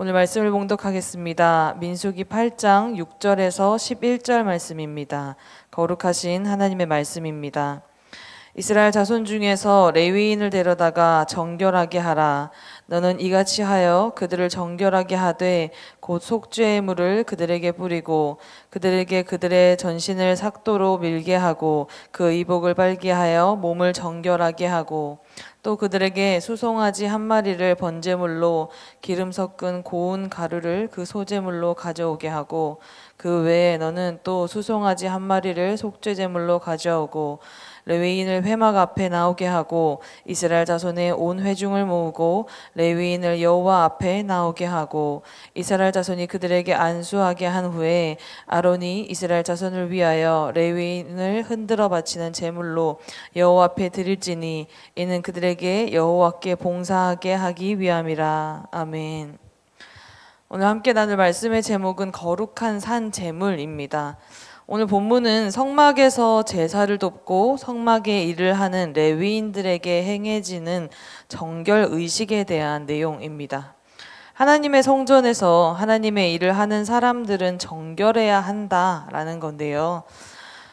오늘 말씀을 봉독하겠습니다. 민수기 8장 6절에서 11절 말씀입니다. 거룩하신 하나님의 말씀입니다. 이스라엘 자손 중에서 레위인을 데려다가 정결하게 하라. 너는 이같이 하여 그들을 정결하게 하되 곧 속죄의 물을 그들에게 뿌리고 그들에게 그들의 전신을 삭도로 밀게 하고 그 의복을 빨게 하여 몸을 정결하게 하고 또 그들에게 수송아지 한 마리를 번제물로 기름 섞은 고운 가루를 그 소제물로 가져오게 하고 그 외에 너는 또 수송아지 한 마리를 속죄제물로 가져오고 레위인을 회막 앞에 나오게 하고 이스라엘 자손의 온 회중을 모으고 레위인을 여호와 앞에 나오게 하고 이스라엘 자손이 그들에게 안수하게 한 후에 아론이 이스라엘 자손을 위하여 레위인을 흔들어 바치는 제물로 여호와 앞에 드릴지니 이는 그들에게 여호와께 봉사하게 하기 위함이라 아멘. 오늘 함께 나눌 말씀의 제목은 거룩한 산 제물입니다. 오늘 본문은 성막에서 제사를 돕고 성막의 일을 하는 레위인들에게 행해지는 정결 의식에 대한 내용입니다. 하나님의 성전에서 하나님의 일을 하는 사람들은 정결해야 한다라는 건데요.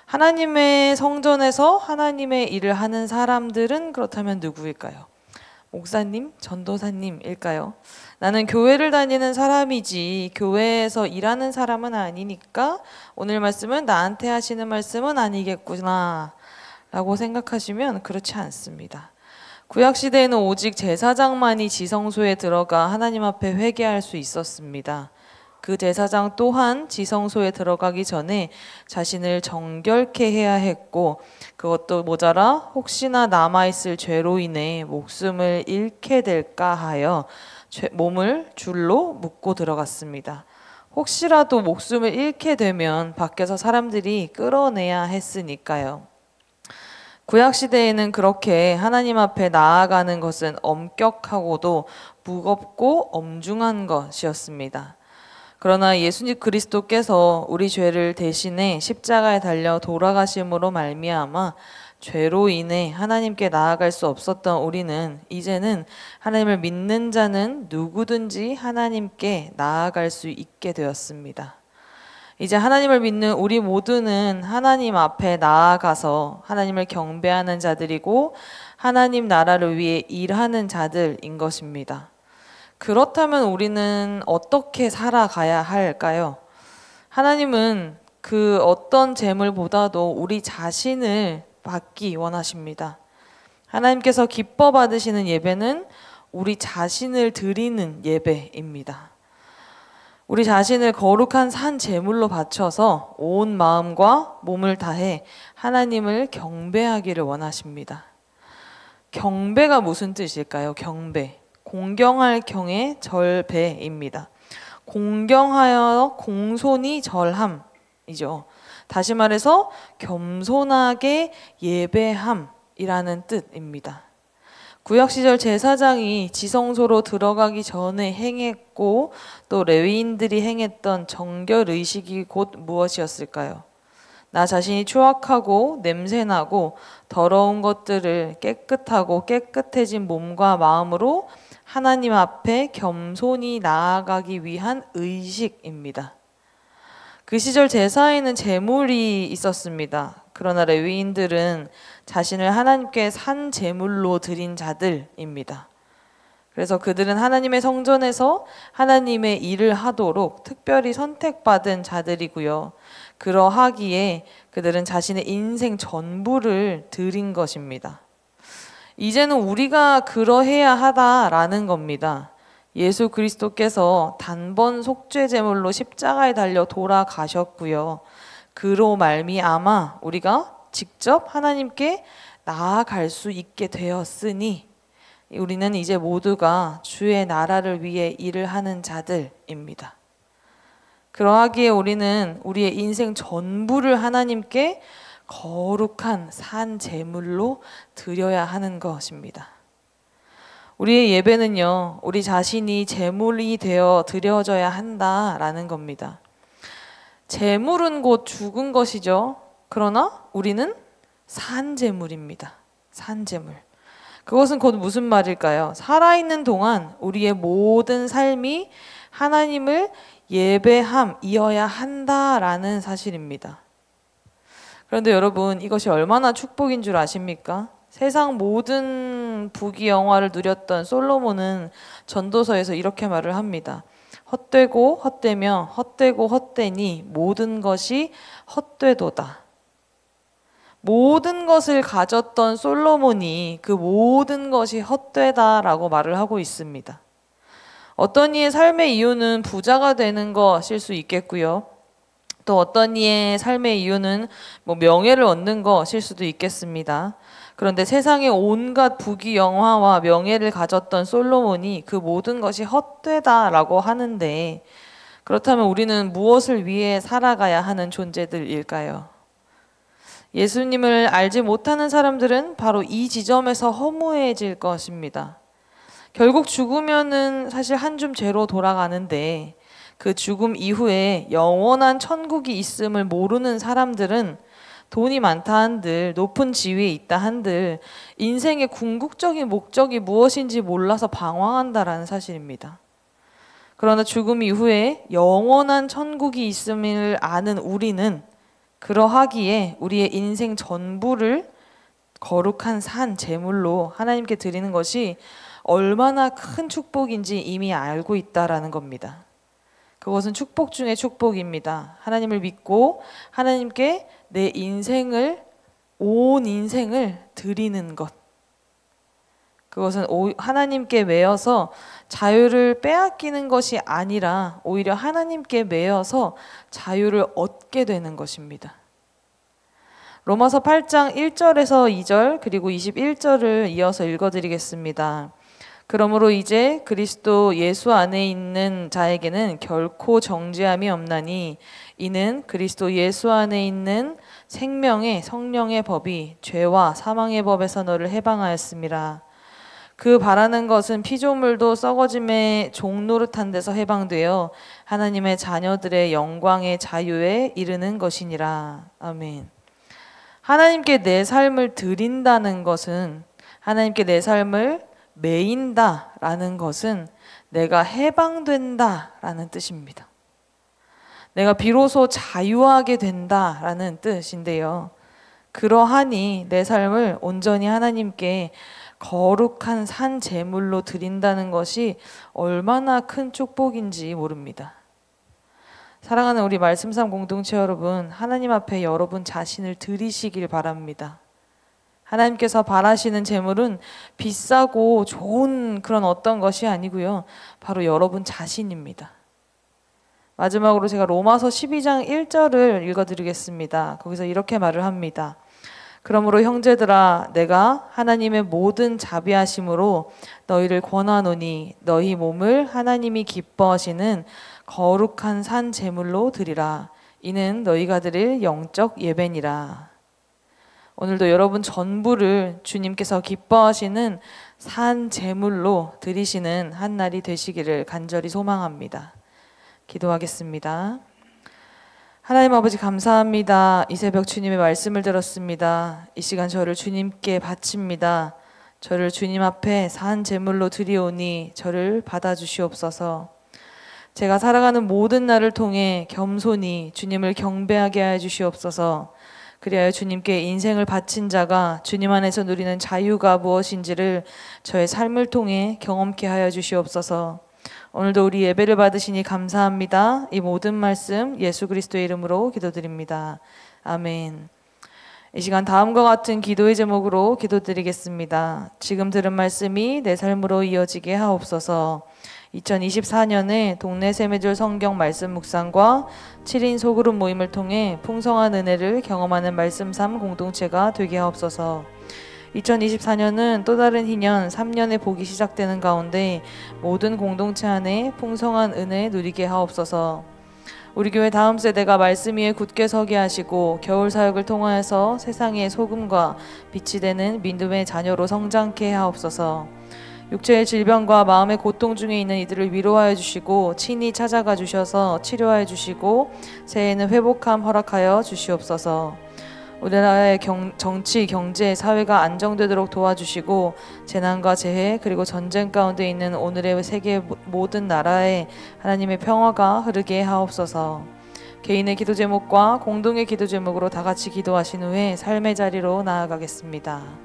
하나님의 성전에서 하나님의 일을 하는 사람들은 그렇다면 누구일까요? 목사님, 전도사님일까요? 나는 교회를 다니는 사람이지 교회에서 일하는 사람은 아니니까 오늘 말씀은 나한테 하시는 말씀은 아니겠구나 라고 생각하시면 그렇지 않습니다. 구약 시대에는 오직 제사장만이 지성소에 들어가 하나님 앞에 회개할 수 있었습니다. 그 제사장 또한 지성소에 들어가기 전에 자신을 정결케 해야 했고 그것도 모자라 혹시나 남아있을 죄로 인해 목숨을 잃게 될까 하여 몸을 줄로 묶고 들어갔습니다. 혹시라도 목숨을 잃게 되면 밖에서 사람들이 끌어내야 했으니까요. 구약시대에는 그렇게 하나님 앞에 나아가는 것은 엄격하고도 무겁고 엄중한 것이었습니다. 그러나 예수님 그리스도께서 우리 죄를 대신해 십자가에 달려 돌아가심으로 말미암아 죄로 인해 하나님께 나아갈 수 없었던 우리는 이제는 하나님을 믿는 자는 누구든지 하나님께 나아갈 수 있게 되었습니다. 이제 하나님을 믿는 우리 모두는 하나님 앞에 나아가서 하나님을 경배하는 자들이고 하나님 나라를 위해 일하는 자들인 것입니다. 그렇다면 우리는 어떻게 살아가야 할까요? 하나님은 그 어떤 재물보다도 우리 자신을 받기 원하십니다. 하나님께서 기뻐 받으시는 예배는 우리 자신을 드리는 예배입니다. 우리 자신을 거룩한 산 제물로 바쳐서 온 마음과 몸을 다해 하나님을 경배하기를 원하십니다. 경배가 무슨 뜻일까요? 경배. 공경할 경의 절배입니다. 공경하여 공손히 절함이죠. 다시 말해서 겸손하게 예배함이라는 뜻입니다. 구약 시절 제사장이 지성소로 들어가기 전에 행했고 또 레위인들이 행했던 정결 의식이 곧 무엇이었을까요? 나 자신이 추악하고 냄새나고 더러운 것들을 깨끗하고 깨끗해진 몸과 마음으로 하나님 앞에 겸손히 나아가기 위한 의식입니다. 그 시절 제사에는 제물이 있었습니다. 그러나 레위인들은 자신을 하나님께 산 제물로 드린 자들입니다. 그래서 그들은 하나님의 성전에서 하나님의 일을 하도록 특별히 선택받은 자들이고요. 그러하기에 그들은 자신의 인생 전부를 드린 것입니다. 이제는 우리가 그러해야 하다라는 겁니다. 예수 그리스도께서 단번 속죄 제물로 십자가에 달려 돌아가셨고요. 그로 말미암아 우리가 직접 하나님께 나아갈 수 있게 되었으니 우리는 이제 모두가 주의 나라를 위해 일을 하는 자들입니다. 그러하기에 우리는 우리의 인생 전부를 하나님께 거룩한 산 제물로 드려야 하는 것입니다. 우리의 예배는요, 우리 자신이 제물이 되어 드려져야 한다라는 겁니다. 제물은 곧 죽은 것이죠. 그러나 우리는 산 제물입니다. 산 제물. 그것은 곧 무슨 말일까요? 살아있는 동안 우리의 모든 삶이 하나님을 예배함이어야 한다라는 사실입니다. 그런데 여러분 이것이 얼마나 축복인 줄 아십니까? 세상 모든 부귀 영화를 누렸던 솔로몬은 전도서에서 이렇게 말을 합니다. 헛되고 헛되며 헛되고 헛되니 모든 것이 헛되도다. 모든 것을 가졌던 솔로몬이 그 모든 것이 헛되다라고 말을 하고 있습니다. 어떤 이의 삶의 이유는 부자가 되는 것일 수 있겠고요. 또 어떤 이의 삶의 이유는 뭐 명예를 얻는 것일 수도 있겠습니다. 그런데 세상의 온갖 부귀 영화와 명예를 가졌던 솔로몬이 그 모든 것이 헛되다라고 하는데 그렇다면 우리는 무엇을 위해 살아가야 하는 존재들일까요? 예수님을 알지 못하는 사람들은 바로 이 지점에서 허무해질 것입니다. 결국 죽으면은 사실 한 줌 죄로 돌아가는데 그 죽음 이후에 영원한 천국이 있음을 모르는 사람들은 돈이 많다 한들 높은 지위에 있다 한들 인생의 궁극적인 목적이 무엇인지 몰라서 방황한다라는 사실입니다. 그러나 죽음 이후에 영원한 천국이 있음을 아는 우리는 그러하기에 우리의 인생 전부를 거룩한 산 제물로 하나님께 드리는 것이 얼마나 큰 축복인지 이미 알고 있다라는 겁니다. 그것은 축복 중의 축복입니다. 하나님을 믿고 하나님께 내 인생을 온 인생을 드리는 것. 그것은 하나님께 매여서 자유를 빼앗기는 것이 아니라 오히려 하나님께 매여서 자유를 얻게 되는 것입니다. 로마서 8장 1절에서 2절 그리고 21절을 이어서 읽어드리겠습니다. 그러므로 이제 그리스도 예수 안에 있는 자에게는 결코 정죄함이 없나니 이는 그리스도 예수 안에 있는 생명의 성령의 법이 죄와 사망의 법에서 너를 해방하였습니다. 그 바라는 것은 피조물도 썩어짐의 종노릇한 데서 해방되어 하나님의 자녀들의 영광의 자유에 이르는 것이니라. 아멘. 하나님께 내 삶을 드린다는 것은 하나님께 내 삶을 매인다라는 것은 내가 해방된다라는 뜻입니다. 내가 비로소 자유하게 된다라는 뜻인데요. 그러하니 내 삶을 온전히 하나님께 거룩한 산재물로 드린다는 것이 얼마나 큰 축복인지 모릅니다. 사랑하는 우리 말씀삼 공동체 여러분, 하나님 앞에 여러분 자신을 드리시길 바랍니다. 하나님께서 바라시는 재물은 비싸고 좋은 그런 어떤 것이 아니고요. 바로 여러분 자신입니다. 마지막으로 제가 로마서 12장 1절을 읽어드리겠습니다. 거기서 이렇게 말을 합니다. 그러므로 형제들아 내가 하나님의 모든 자비하심으로 너희를 권하노니 너희 몸을 하나님이 기뻐하시는 거룩한 산 제물로 드리라 이는 너희가 드릴 영적 예배니라. 오늘도 여러분 전부를 주님께서 기뻐하시는 산 제물로 드리시는 한 날이 되시기를 간절히 소망합니다. 기도하겠습니다. 하나님 아버지 감사합니다. 이 새벽 주님의 말씀을 들었습니다. 이 시간 저를 주님께 바칩니다. 저를 주님 앞에 산 제물로 드리오니 저를 받아 주시옵소서. 제가 살아가는 모든 날을 통해 겸손히 주님을 경배하게 해 주시옵소서. 그리하여 주님께 인생을 바친 자가 주님 안에서 누리는 자유가 무엇인지를 저의 삶을 통해 경험케 하여 주시옵소서. 오늘도 우리 예배를 받으시니 감사합니다. 이 모든 말씀 예수 그리스도의 이름으로 기도드립니다. 아멘. 이 시간 다음과 같은 기도의 제목으로 기도드리겠습니다. 지금 들은 말씀이 내 삶으로 이어지게 하옵소서. 2024년에 동네 세매줄 성경 말씀 묵상과 7인 소그룹 모임을 통해 풍성한 은혜를 경험하는 말씀 삼 공동체가 되게 하옵소서. 2024년은 또 다른 희년 3년의 복이 시작되는 가운데 모든 공동체 안에 풍성한 은혜 누리게 하옵소서. 우리 교회 다음 세대가 말씀 위에 굳게 서게 하시고 겨울 사역을 통하여서 세상의 소금과 빛이 되는 민둠의 자녀로 성장케 하옵소서. 육체의 질병과 마음의 고통 중에 있는 이들을 위로하여 주시고 친히 찾아가 주셔서 치료하여 주시고 새해에는 회복함 허락하여 주시옵소서. 우리나라의 경, 정치, 경제, 사회가 안정되도록 도와주시고 재난과 재해 그리고 전쟁 가운데 있는 오늘의 세계 모든 나라에 하나님의 평화가 흐르게 하옵소서. 개인의 기도 제목과 공동의 기도 제목으로 다 같이 기도하신 후에 삶의 자리로 나아가겠습니다.